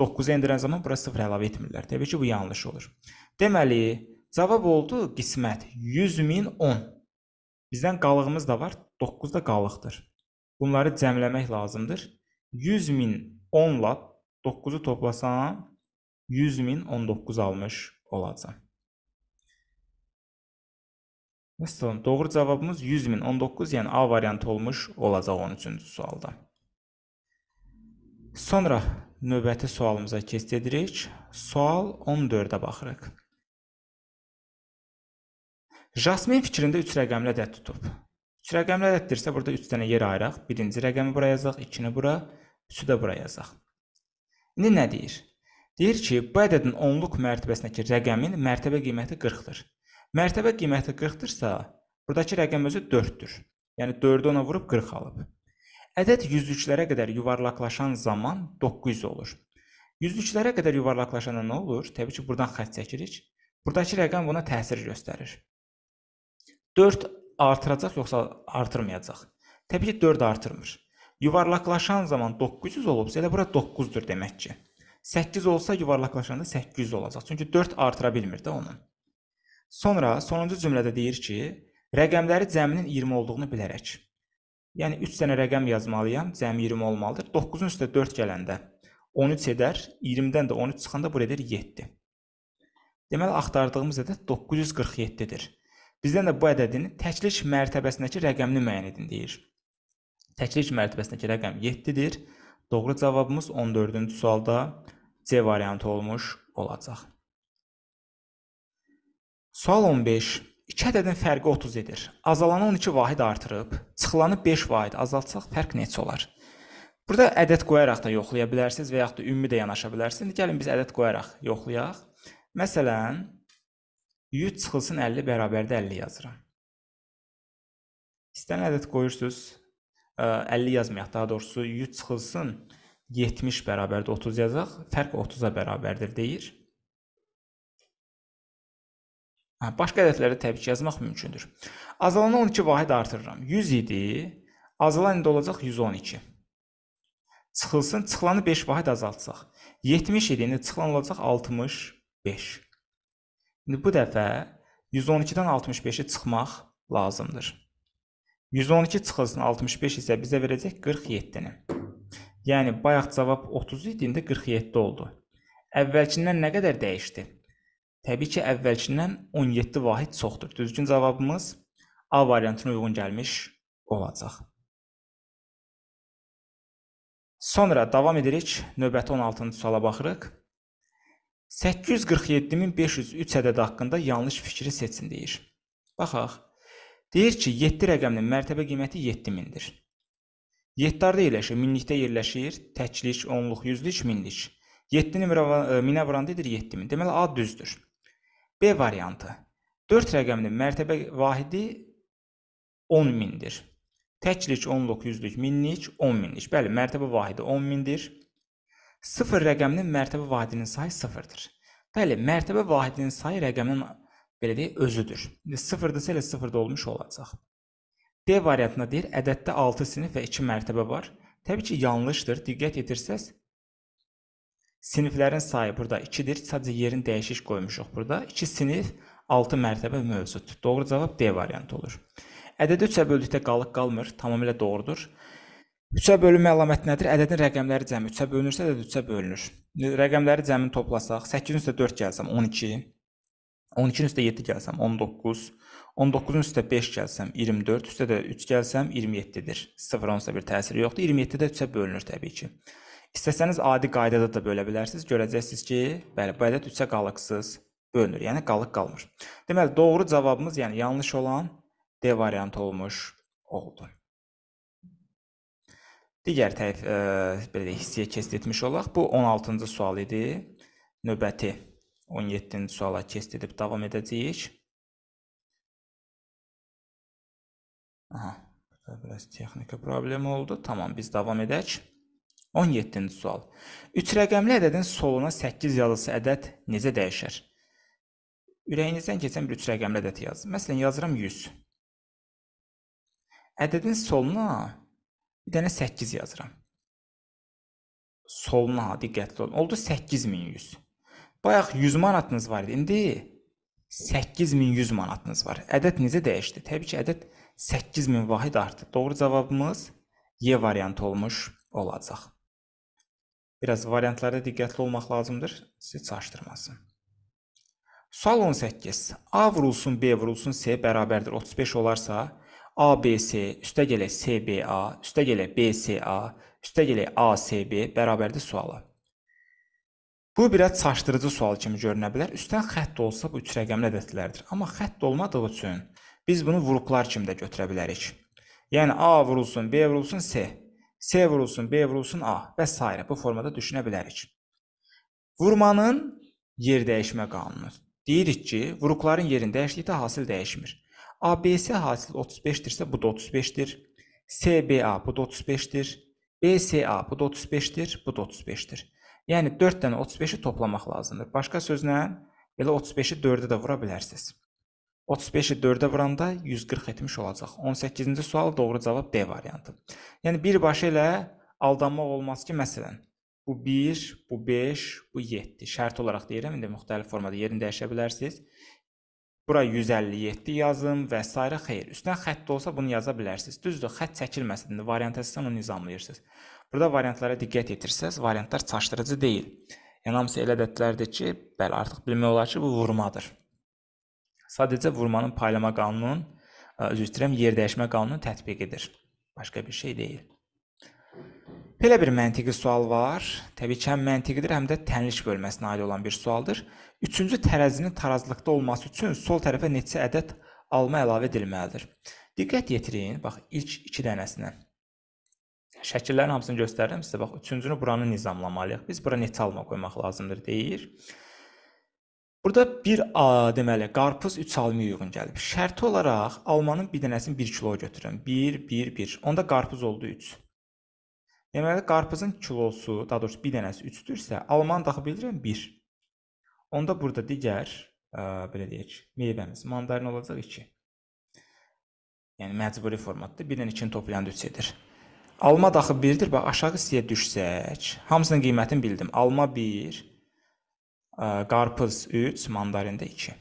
9-u endirən zaman bura 0 əlavə etmirlər. Təbii ki, bu yanlış olur. Deməli, cavab oldu qismət 100 min 10. Bizdən qalığımız da var, 9 da qalıqdır. Bunları cəmləmək lazımdır. 100 min 10 ilə 9-u toplasan 100 min 19 almış olacaq. Məsələn, doğru cavabımız 100 min 19, yəni A variantı olmuş olacaq 13-cü sualda. Sonra növbəti sualımıza keçid edirik. Sual 14-ə baxırıq. Jasmin fikrində 3 rəqəmli ədəd tutub. 3 rəqəmli ədəddirsə, burada 3 dənə yer ayıraq. Birinci rəqəmi bura yazaq, ikini bura, üçü də bura yazaq. İndi nə deyir? Deyir ki, bu ədədin onluq mərtəbəsindəki rəqəmin mərtəbə qiyməti 40-dır. Mərtəbə qiyməti 40-dırsa, buradakı rəqəm özü 4-dür. Yəni 4-ü ona vurub 40 alıb. Ədəd yüzlüklərə qədər yuvarlaqlaşan zaman 900 olur. Yüzlüklərə qədər yuvarlaqlaşanda nə olur? Təbii ki, buradan xətt çəkirik. Buradakı rəqəm buna təsir göstərir. 4 artıracaq yoxsa artırmayacaq? Təbii ki, 4 artırmır. Yuvarlaqlaşan zaman 900 olubsa, elə bura 9-dur demək ki. 8 olsa yuvarlaqlaşanda 800 olacaq. Çünki 4 artıra bilmir də onu. Sonra sonuncu cümlədə deyir ki, rəqəmləri cəminin 20 olduğunu bilərək. Yəni 3 dənə rəqəm yazmalıyam, cəmi 20 olmalıdır. 9-un üstə 4 gələndə 13 edər, 20-dən də 13 çıxanda bura edir 7. Deməli axtardığımız ədəd 947-dir. Bizdən də bu ədədin təklik mərtəbəsindəki rəqəmini müəyyən edin deyir. Təklik mərtəbəsindəki rəqəm 7-dir. Doğru cavabımız 14-cü sualda C variantı olmuş olacaq. Sual 15. 2 ədədin fərqi 30 edir. Azalanı 12 vahid artırıb, çıxılanı 5 vahid azaltsaq fərq neçə olar? Burada ədəd qoyaraq da yoxlaya bilərsiniz və yaxud da ümumi də yanaşa bilərsiniz. İndi gəlin biz ədəd qoyaraq yoxlayaq. Məsələn, 100 çıxılsın 50 bərabərdə 50 yazıram. İstənilən ədəd qoyursunuz. 50 yazmayaq, daha doğrusu 100 çıxılsın 70 bərabərdə 30 yazaq. Fərq 30-a bərabərdir deyir. Hə, başqa ədədləri təbii ki, yazmaq mümkündür. Azalanı 12 vahid artırıram. 100 idi. Azalan indi olacaq 112. Çıxılsın, çıxılanı 5 vahid azaltsaq. 70 idi, indi çıxılan olacaq 65. İndi bu dəfə 112-dən 65-i çıxmaq lazımdır. 112 çıxılsın 65 isə bizə verəcək 47-ni. Yəni bayaq cavab 30 idi, indi 47 oldu. Əvvəlkindən nə qədər dəyişdi? Təbii ki, əvvəlkindən 17 vahid çoxdur. Düzgün cavabımız A variantına uyğun gəlmiş olacaq. Sonra davam edirik. Növbəti 16-cı suala baxırıq. 847503 ədədi haqqında yanlış fikri seçin deyir. Baxaq. Deyir ki, 7 rəqəminin mərtəbə qiyməti 7000-dir. 7 arda yerləşir, minlikdə yerləşir, təklik, onluq, yüzlük, minlik. 7-ni e, minə vuranda edir 7000. Deməli A düzdür. B variantı. 4 rəqəminin mərtəbə vahidi 10 mindir. Təklik, onluq, yüzlük, minlik, 10 minlik. Bəli, mərtəbə vahidi 10 mindir. 0 rəqəminin mərtəbə vahidinin sayı 0-dır. Bəli, mərtəbə vahidinin sayı rəqəmin belə deyək özüdür. İndi 0-dırsa elə 0 da olmuş olacaq. D variantında deyir, ədəddə 6 sinif və 2 mərtəbə var. Təbii ki, yanlışdır. Diqqət etirsəz, Siniflərin sayı burada 2-dir. Sadəcə yerin dəyişik qoymuşuq burada. 2 sinif, 6 mərtəbə mövcud. Doğru cavab D variantı olur. Ədədi 3-ə böldükdə qalıq qalmır. Tamamilə doğrudur. 3-ə bölünmə əlaməti nədir? Ədədin rəqəmləri cəmi 3-ə bölünürsə, ədəd 3-ə bölünür. Rəqəmləri cəmini toplasaq, 8-in üstə 4 gəlsəm 12, 12-in üstə 7 gəlsəm 19, 19-un üstə 5 gəlsəm 24, üstə də 3 gəlsəm 27-dir. 0 onsa bir təsiri yoxdur. 27-də 3-ə bölünür təbii ki. İstəsəniz adi qaydada da bölə bilərsiniz. Görəcəksiniz ki, bəli, bu ədəd 3-ə qalıqsız bölünür. Yəni qalıq qalmır. Deməli, doğru cavabımız, yəni yanlış olan D variantı olmuş oldu. Digər tərəf e, belə deyək, hissiyə kest etmiş olaq. Bu 16-cı sual idi. Növbəti 17-ci suala kest edib davam edəcəyik. Aha, burada biraz texnika problemi oldu. Tamam, biz davam edək. 17-ci sual. 3 rəqəmli ədədin soluna 8 yazılsa ədəd necə dəyişər? Ürəyinizdən keçən bir 3 rəqəmli ədəd yaz. Məsələn, yazıram 100. Ədədin soluna bir dənə 8 yazıram. Soluna diqqətli olun. Oldu 8100. Bayaq 100 manatınız var idi. İndi 8100 manatınız var. Ədəd necə dəyişdi? Təbii ki, ədəd 8000 vahid artdı. Doğru cavabımız Y variantı olmuş olacaq. Biraz variantlarda diqqətli olmaq lazımdır. Sizi çaşdırmasın. Sual 18. A vurulsun, B vurulsun, C bərabərdir. 35 olarsa, ABC üstə gələ CBA, üstə gələ BCA, üstə gələ ACB bərabərdir suala. Bu biraz çaşdırıcı sual kimi görünə bilər. Üstdən xətt olsa bu üç rəqəmli ədədlərdir. Amma xətt olmadığı üçün biz bunu vuruqlar kimi də götürə bilərik. Yəni A vurulsun, B vurulsun, C. C vurulsun, B vurulsun, A və s. bu formada düşünə bilərik. Vurmanın yer dəyişmə qanunu. Deyirik ki, vuruqların yerini dəyişdikdə hasil dəyişmir. ABC hasil 35-dirsə, bu da 35-dir. CBA bu da 35-dir. BCA bu da 35-dir, bu da 35-dir. Yəni 4 dənə 35-i toplamaq lazımdır. Başqa sözlə, elə 35-i 4-ə də vura bilərsiniz. 35-i 4-ə vuranda 140 etmiş olacaq. 18-ci sual doğru cavab D variantı. Yəni birbaşa elə aldanmaq olmaz ki, məsələn, bu 1, bu 5, bu 7. Şərt olaraq deyirəm, indi müxtəlif formada yerini dəyişə bilərsiniz. Bura 157 yazım və s. xeyr. Üstdən xətt olsa bunu yaza bilərsiniz. Düzdür, xətt çəkilməsin. İndi variant əsasən onu nizamlayırsınız. Burada variantlara diqqət etirsəz, variantlar çaşdırıcı deyil. Yəni hamısı elə ədədlərdir ki, bəli, artıq bilmək olar ki, bu vurmadır. Sadəcə vurmanın paylama qanunun, üzr istəyirəm, yer dəyişmə qanunu tətbiq edir. Başqa bir şey deyil. Belə bir məntiqi sual var. Təbii ki, həm məntiqidir, həm də tənlik bölməsinə aid olan bir sualdır. Üçüncü tərəzinin tarazlıqda olması üçün sol tərəfə neçə ədəd alma əlavə edilməlidir? Diqqət yetirin, bax ilk 2 dənəsinə. Şəkillərin hamısını göstərirəm sizə. Bax, üçüncünü buranı nizamlamalıyıq. Biz bura neçə alma qoymaq lazımdır deyir. Burada bir a, deməli qarpız 3 almı uyğun gəlib. Şərti olaraq almanın bir dənəsini 1 kilo götürürəm. 1 1 1. Onda qarpız oldu 3. Deməli qarpızın kilosu, daha doğrusu bir dənəsi 3-dürsə, almanı daxil bilirəm 1. Onda burada digər ə, belə deyək, meyvəmiz mandarin olacaq 2. Yəni məcburi formatda 1 ilə 2-ni toplayanda 3 edir. Alma daxil 1-dir. Bax aşağı hissəyə düşsək, hamısının qiymətini bildim. Alma 1, qarpız 3, mandarin də 2.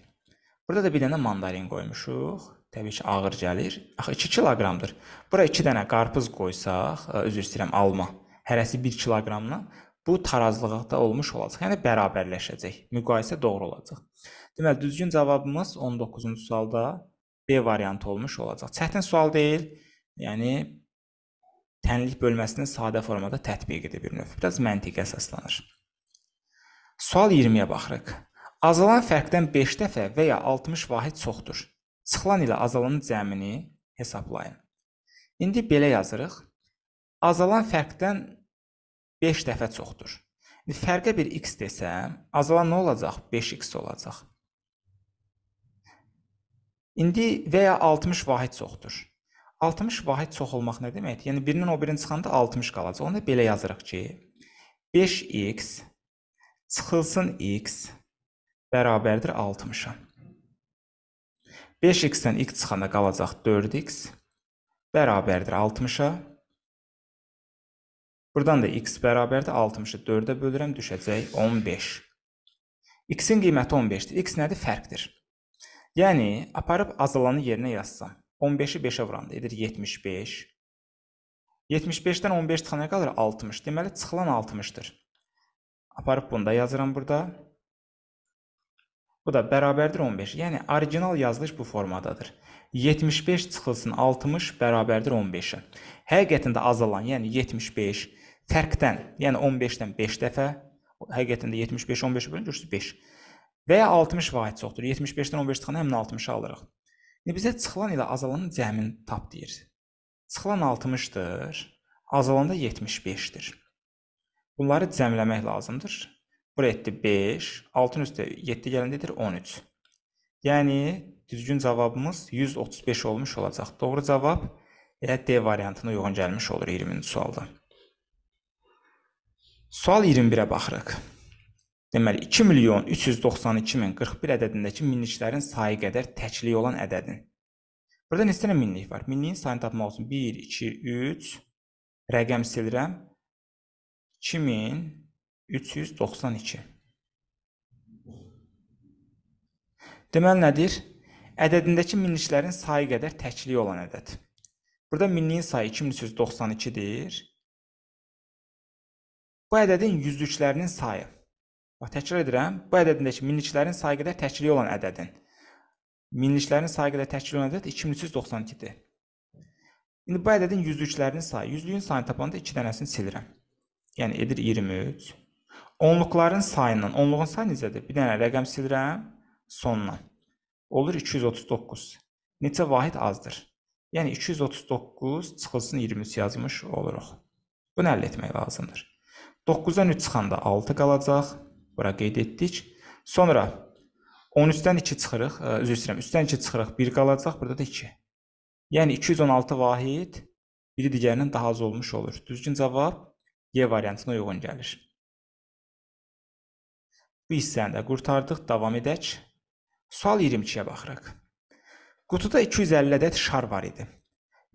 Burada da bir dənə mandarin qoymuşuq. Təbii ki, ağır gəlir. Axı 2 kiloqramdır. Bura 2 dənə qarpız qoysaq, üzr istəyirəm, alma. Hərəsi 1 kiloqramla bu tarazlıqda olmuş olacaq. Yəni bərabərləşəcək. Müqayisə doğru olacaq. Deməli, düzgün cavabımız 19-cu sualda B variantı olmuş olacaq. Çətin sual deyil. Yəni tənlik bölməsinin sadə formada tətbiqidir bir növ. Biraz məntiqə əsaslanır. Sual 20-yə baxırıq. Azalan fərqdən 5 dəfə və ya 60 vahid çoxdur. Çıxılan ilə azalanın cəmini hesablayın. İndi belə yazırıq. Azalan fərqdən 5 dəfə çoxdur. İndi fərqə bir x desəm, azalan nə olacaq? 5x olacaq. İndi və ya 60 vahid çoxdur. 60 vahid çox olmaq nə deməkdir? Yəni birinin o birin çıxanda 60 qalacaq. Onda belə yazırıq ki, 5x çıxılsın x bərabərdir 60-a. 5x-dən x çıxanda qalacaq 4x bərabərdir 60-a. Buradan da x bərabərdir 60-ı 4-ə bölürəm, düşəcək 15. x-in qiyməti 15-dir. x nədir? Fərqdir. Yəni, aparıb azalanı yerinə yazsam, 15-i 5-ə vuranda edir 75. 75-dən 15 çıxana qalır 60. Deməli, çıxılan 60-dır. Aparıb bunda yazıram burada. Bu da bərabərdir 15. Yəni orijinal yazılış bu formadadır. 75 çıxılsın 60 bərabərdir 15-ə. Həqiqətində azalan, yəni 75 fərqdən, yəni 15-dən 5 dəfə, həqiqətində 75 15 bölüncə 5. Və ya 60 vahid çoxdur. 75-dən 15 çıxanda həmin 60-ı alırıq. İndi bizə çıxılan ilə azalanın cəmini tap deyir. Çıxılan 60-dır, azalanda 75-dir. Bunları cəmləmək lazımdır. Bura etdi 5, 6-ın üstə 7 gələndə edir 13. Yəni, düzgün cavabımız 135 olmuş olacaq. Doğru cavab elə D variantına uyğun gəlmiş olur 20-ci sualda. Sual 21-ə baxırıq. Deməli, 2 milyon 392 min 41 ədədindəki minliklərin sayı qədər təkliyi olan ədədin. Burada neçə dənə minlik var? Minliyin sayını tapmaq üçün 1, 2, 3, rəqəm silirəm, 2392. Deməli nədir? Ədədindəki minliklərin sayı qədər təkliyi olan ədəd. Burada minliyin sayı 2392-dir. Bu ədədin yüzlüklərinin sayı. Bax, təkrar edirəm. Bu ədədindəki minliklərin sayı qədər təkliyi olan ədədin. Minliklərin sayı qədər təkliyi olan ədəd 2392-dir. İndi bu ədədin yüzlüklərinin sayı. Yüzlüyün sayını tapanda 2 dənəsini silirəm. Yəni edir 23. Onluqların sayından, onluğun sayı necədir? Bir dənə rəqəm silirəm sonuna. Olur 239. Neçə vahid azdır? Yəni 239 çıxılsın 23 yazmış oluruq. Bunu həll etmək lazımdır. 9-dan 3 çıxanda 6 qalacaq. Bura qeyd etdik. Sonra 13-dən 2 çıxırıq. E, üzr istəyirəm. 3-dən 2 çıxırıq. 1 qalacaq. Burada da 2. Yəni 216 vahid biri digərinin daha az olmuş olur. Düzgün cavab E variantına uyğun gəlir. Bu hissəni də qurtardıq, davam edək. Sual 22-yə baxırıq. Qutuda 250 ədəd şar var idi.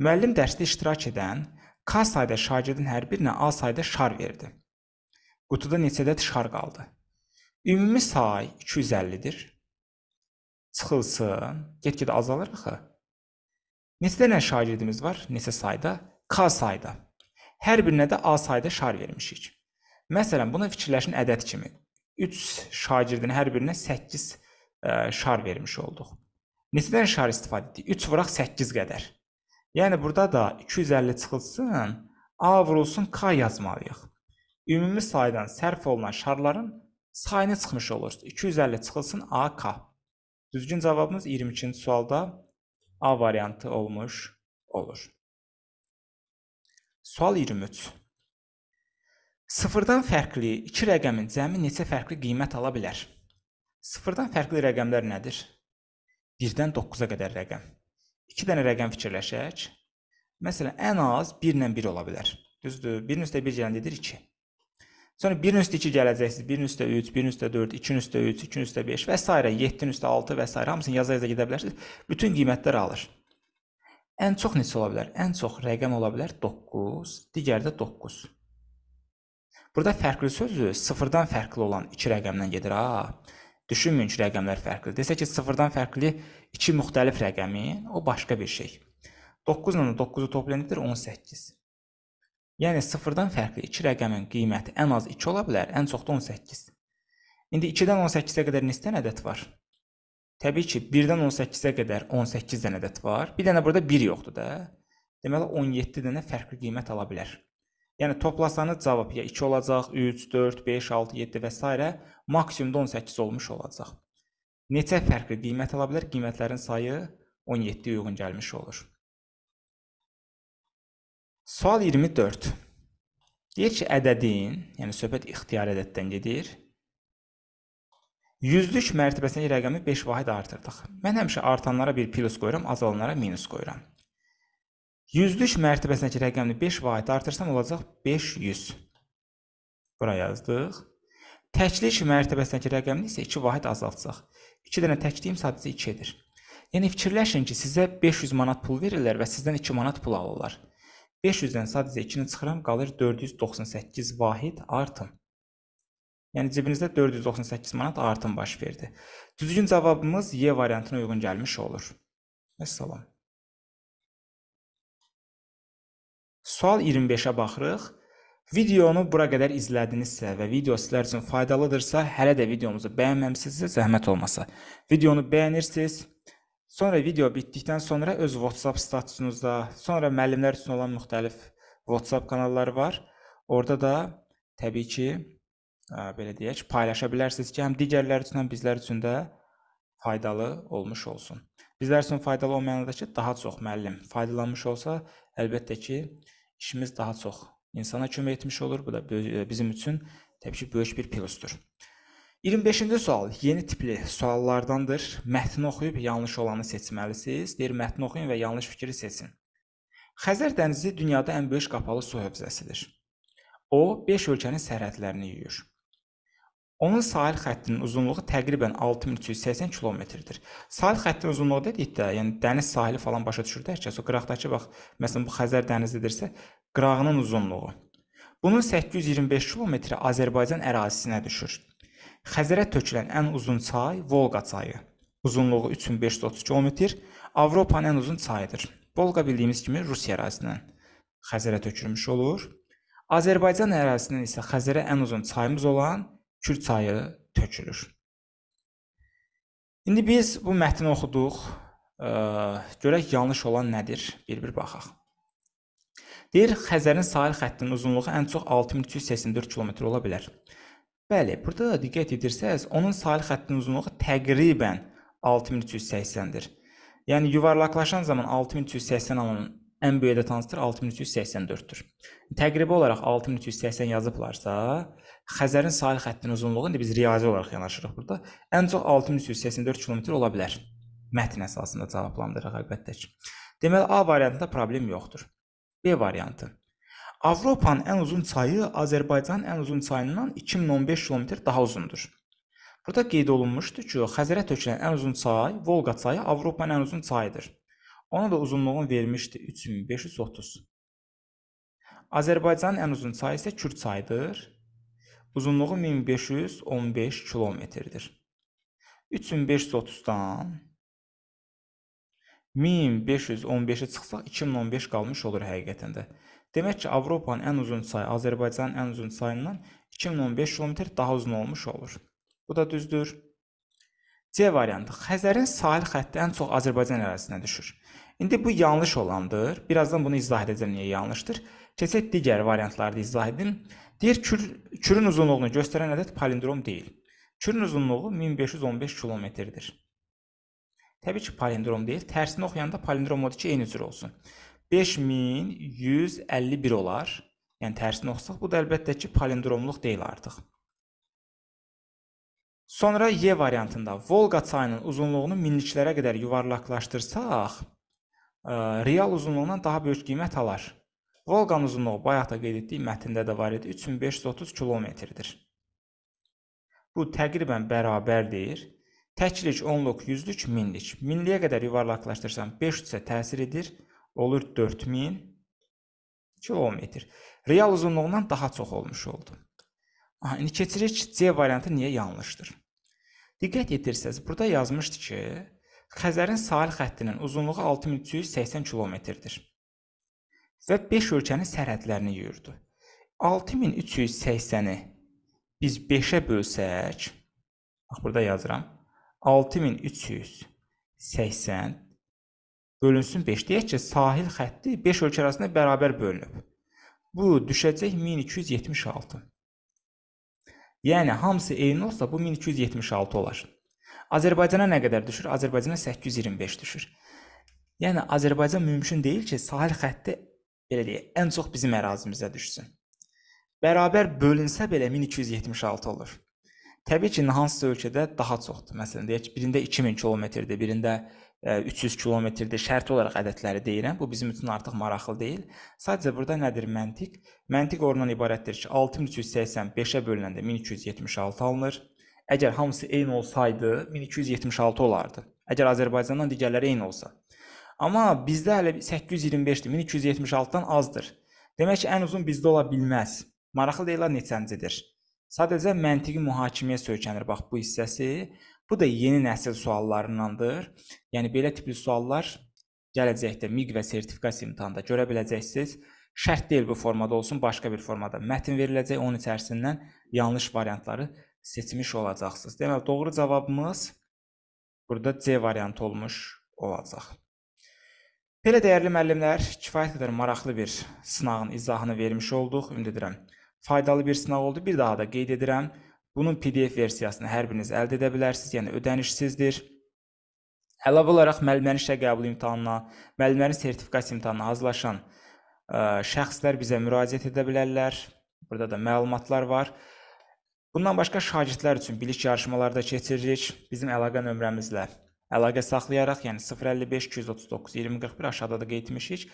Müəllim dərsdə iştirak edən K sayda şagirdin hər birinə A sayda şar verdi. Qutuda neçə ədəd şar qaldı? Ümumi say 250-dir. Çıxılsın, get-get azalır axı. Neçə dənə şagirdimiz var? Neçə sayda? K sayda. Hər birinə də A sayda şar vermişik. Məsələn, bunu fikirləşin ədəd kimi. 3 şagirdin hər birinə 8 e, şar vermiş olduq. Neçədən şar istifadə etdik? 3 vuraq 8 qədər. Yəni burada da 250 çıxılsın, A vurulsun K yazmalıyıq. Ümumi saydan sərf olunan şarların sayını çıxmış olur. 250 çıxılsın AK. Düzgün cavabımız 22-ci sualda A variantı olmuş olur. Sual 23. Sıfırdan fərqli iki rəqəmin cəmi neçə fərqli qiymət ala bilər? Sıfırdan fərqli rəqəmlər nədir? 1-dən 9-a qədər rəqəm. 2 dənə rəqəm fikirləşək. Məsələn, ən az 1 ilə 1 ola bilər. Düzdür? 1-in üstə 1 gələndə edir 2. Sonra 1-in üstə 2 gələcəksiniz. 1-in üstə 3, 1-in üstə 4, 2-nin üstə 3, 2-nin üstə 5 və s. 7-nin üstə 6 və s. hamısını yaza-yaza gedə bilərsiniz. Bütün qiymətlər alır. Ən çox neçə ola bilər? Ən çox rəqəm ola bilər 9, digəri də 9. Burada fərqli sözü sıfırdan fərqli olan iki rəqəmdən gedir ha. Düşünməyin ki, rəqəmlər fərqlidir. Desə ki, sıfırdan fərqli iki müxtəlif rəqəmin, o başqa bir şey. 9 ilə 9-u toplanıbdır 18. Yəni sıfırdan fərqli iki rəqəmin qiyməti ən az 2 ola bilər, ən çox da 18. İndi 2-dən 18-ə qədər neçə ədəd var? Təbii ki, 1-dən 18-ə qədər 18 dənə ədəd var. Bir dənə burada 1 yoxdur da. Deməli 17 dənə fərqli qiymət ala bilər. Yəni toplasanız cavab ya 2 olacaq, 3, 4, 5, 6, 7 və s. maksimumda 18 olmuş olacaq. Neçə fərqli qiymət ala bilər? Qiymətlərin sayı 17 uyğun gəlmiş olur. Sual 24. Deyir ki, ədədin, yəni söhbət ixtiyar ədəddən gedir. Yüzlük mərtəbəsindəki rəqəmi 5 vahid artırdıq. Mən həmişə artanlara bir plus qoyuram, azalanlara minus qoyuram. Yüzlük mərtəbəsindəki rəqəmini 5 vahid artırsam olacaq 500. Bura yazdıq. Təklik mərtəbəsindəki rəqəmini isə 2 vahid azaltsaq. 2 dənə təkliyim sadəcə 2-dir. Yəni fikirləşin ki, sizə 500 manat pul verirlər və sizdən 2 manat pul alırlar. 500-dən sadəcə 2-ni çıxıram, qalır 498 vahid artım. Yəni cibinizdə 498 manat artım baş verdi. Düzgün cavabımız Y variantına uyğun gəlmiş olur. Vəssalam. Sual 25-ə baxırıq. Videonu bura qədər izlədinizsə və video sizlər üçün faydalıdırsa, hələ də videomuzu bəyənməmisinizsə, zəhmət olmasa, videonu bəyənirsiniz. Sonra video bitdikdən sonra öz WhatsApp statusunuzda, sonra müəllimlər üçün olan müxtəlif WhatsApp kanalları var. Orada da təbii ki, belə deyək, paylaşa bilərsiniz ki, həm digərlər üçün, həm bizlər üçün də faydalı olmuş olsun. Bizlər üçün faydalı o mənada ki, daha çox müəllim faydalanmış olsa, əlbəttə ki, işimiz daha çox insana kömək etmiş olur. Bu da e, bizim üçün təbii ki, böyük bir plusdur. 25-ci sual yeni tipli suallardandır. Mətni oxuyub yanlış olanı seçməlisiniz. Deyir, mətni oxuyun və yanlış fikri seçin. Xəzər dənizi dünyada ən böyük qapalı su hövzəsidir. O, 5 ölkənin sərhədlərini yuyur. Onun sahil xəttinin uzunluğu təqribən 6380 kilometrdir. Sahil xəttinin uzunluğu dedikdə, yəni dəniz sahili falan başa düşür də, kəs o qıraqdakı bax, məsələn bu Xəzər dənizidirsə, qırağının uzunluğu. Bunun 825 kilometri Azərbaycan ərazisinə düşür. Xəzərə tökülən ən uzun çay Volqa çayı. Uzunluğu 3530 kilometr, Avropanın ən uzun çayıdır. Volqa bildiyimiz kimi Rusiya ərazisindən Xəzərə tökülmüş olur. Azərbaycan ərazisindən isə Xəzərə ən uzun çayımız olan Kür çayı tökülür. İndi biz bu mətni oxuduq. E, görək yanlış olan nədir? Bir-bir baxaq. Deyir, Xəzərin sahil xəttinin uzunluğu ən çox 6384 km ola bilər. Bəli, burada da diqqət edirsəz, onun sahil xəttinin uzunluğu təqribən 6380-dir. Yəni yuvarlaqlaşan zaman 6380 alanın ən böyük ədəd hansıdır? 6384-dür. Təqribi olaraq 6380 yazıblarsa, Xəzərin sahil xəttinin uzunluğu indi biz riyazi olaraq yanaşırıq burada. Ən çox 6184 km ola bilər. Mətn əsasında cavablandırırıq əlbəttə ki. Deməli A variantında problem yoxdur. B variantı. Avropanın ən uzun çayı Azərbaycanın ən uzun çayından 2015 km daha uzundur. Burada qeyd olunmuşdu ki, Xəzərə tökülən ən uzun çay Volqa çayı Avropanın ən uzun çayıdır. Ona da uzunluğunu vermişdi 3530. Azərbaycanın ən uzun çayı isə Kür çayıdır. Uzunluğu 1515 kilometrdir. 3530-dan 1515-ə çıxsaq 2015 qalmış olur həqiqətən də. Demək ki, Avropanın ən uzun çayı Azərbaycanın ən uzun çayından 2015 km daha uzun olmuş olur. Bu da düzdür. C variantı. Xəzərin sahil xətti ən çox Azərbaycan ərazisinə düşür. İndi bu yanlış olandır. Birazdan bunu izah edəcəm niyə yanlışdır. Keçək digər variantları da izah edim. Deyir kür, kürün uzunluğunu göstərən ədəd palindrom deyil. Kürün uzunluğu 1515 kilometrdir. Təbii ki, palindrom deyil. Tərsini oxuyanda palindrom odur ki, eyni cür olsun. 5151 olar. Yəni tərsini oxusaq, bu da əlbəttə ki, palindromluq deyil artıq. Sonra Y variantında Volqa çayının uzunluğunu minliklərə qədər yuvarlaqlaşdırsaq, real uzunluğundan daha böyük qiymət alar. Volqanın uzunluğu bayaq da qeyd etdik, mətndə də var idi, 3530 kilometrdir. Bu təqribən bərabərdir. Təklik 10-luq, 100-lük, 1000-lik. 1000-liyə qədər yuvarlaqlaşdırsam 500-ə təsir edir, olur 4000 kilometr. Real uzunluğundan daha çox olmuş oldu. Aha, indi keçirik C variantı niyə yanlışdır? Diqqət etirsəz, burada yazmışdı ki, Xəzərin sahil xəttinin uzunluğu 6380 kilometrdir və 5 ölkənin sərhədlərini yuyurdu. 6380-i biz 5-ə bölsək, bax burada yazıram. 6380 bölünsün 5. Deyək ki, sahil xətti 5 ölkə arasında bərabər bölünüb. Bu düşəcək 1276. Yəni hamısı eyni olsa bu 1276 olar. Azərbaycana nə qədər düşür? Azərbaycana 825 düşür. Yəni Azərbaycan mümkün deyil ki, sahil xətti belə deyək, ən çox bizim ərazimizə düşsün. Bərabər bölünsə belə 1276 olur. Təbii ki, hansısa ölkədə daha çoxdur. Məsələn, deyək ki, birində 2000 kilometrdir, birində 300 e, kilometrdir. Şərti olaraq ədədləri deyirəm. Bu bizim üçün artıq maraqlı deyil. Sadəcə burada nədir məntiq? Məntiq ondan ibarətdir ki, 6385-ə bölünəndə 1276 alınır. Əgər hamısı eyni olsaydı, 1276 olardı. Əgər Azərbaycandan digərləri eyni olsa. Amma bizdə hələ 825-dir, 1276-dan azdır. Demək ki, ən uzun bizdə ola bilməz. Maraqlı deyil neçəncidir. Sadəcə məntiqi mühakiməyə söykənir bax bu hissəsi. Bu da yeni nəsil suallarındandır. Yəni belə tipli suallar gələcəkdə MIQ və sertifikasiya imtahanında görə biləcəksiniz. Şərt deyil bu formada olsun, başqa bir formada mətn veriləcək, onun içərisindən yanlış variantları seçmiş olacaqsınız. Deməli doğru cavabımız burada C variantı olmuş olacaq. Belə dəyərli müəllimlər, kifayət qədər maraqlı bir sınağın izahını vermiş olduq. Ümid edirəm, faydalı bir sınaq oldu. Bir daha da qeyd edirəm, bunun PDF versiyasını hər biriniz əldə edə bilərsiniz, yəni ödənişsizdir. Əlavə olaraq müəllimlərin işə qəbul imtahanına, müəllimlərin sertifikasiya imtahanına hazırlaşan ə, e, şəxslər bizə müraciət edə bilərlər. Burada da məlumatlar var. Bundan başqa şagirdlər üçün bilik yarışmaları da keçiririk. Bizim əlaqə nömrəmizlə əlaqə saxlayaraq, yəni 055 239 2041 aşağıda da qeyd etmişik.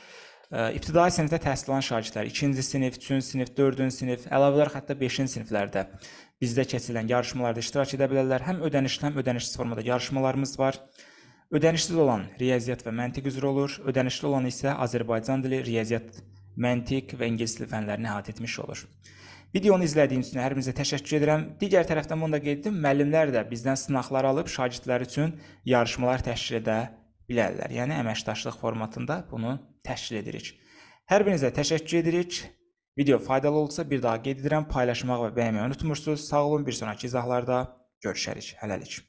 İbtidai sinifdə təhsil alan şagirdlər 2-ci sinif, 3-cü sinif, 4-cü sinif, əlavə olaraq hətta 5-ci siniflərdə bizdə keçirilən yarışmalarda iştirak edə bilərlər. Həm ödənişli, həm ödənişsiz formada yarışmalarımız var. Ödənişsiz olan riyaziyyat və məntiq üzrə olur. Ödənişli olan isə Azərbaycan dili, riyaziyyat, məntiq və ingilis dili fənlərini əhatə etmiş olur. Videonu izlədiyiniz üçün hər birinizə təşəkkür edirəm. Digər tərəfdən bunu da qeyd etdim, müəllimlər də bizdən sınaqlar alıb şagirdlər üçün yarışmalar təşkil edə bilərlər. Yəni əməkdaşlıq formatında bunu təşkil edirik. Hər birinizə təşəkkür edirik. Video faydalı olsa bir daha qeyd edirəm, paylaşmaq və bəyənməyi unutmursunuz. Sağ olun, bir sonrakı izahlarda görüşərik. Hələlik.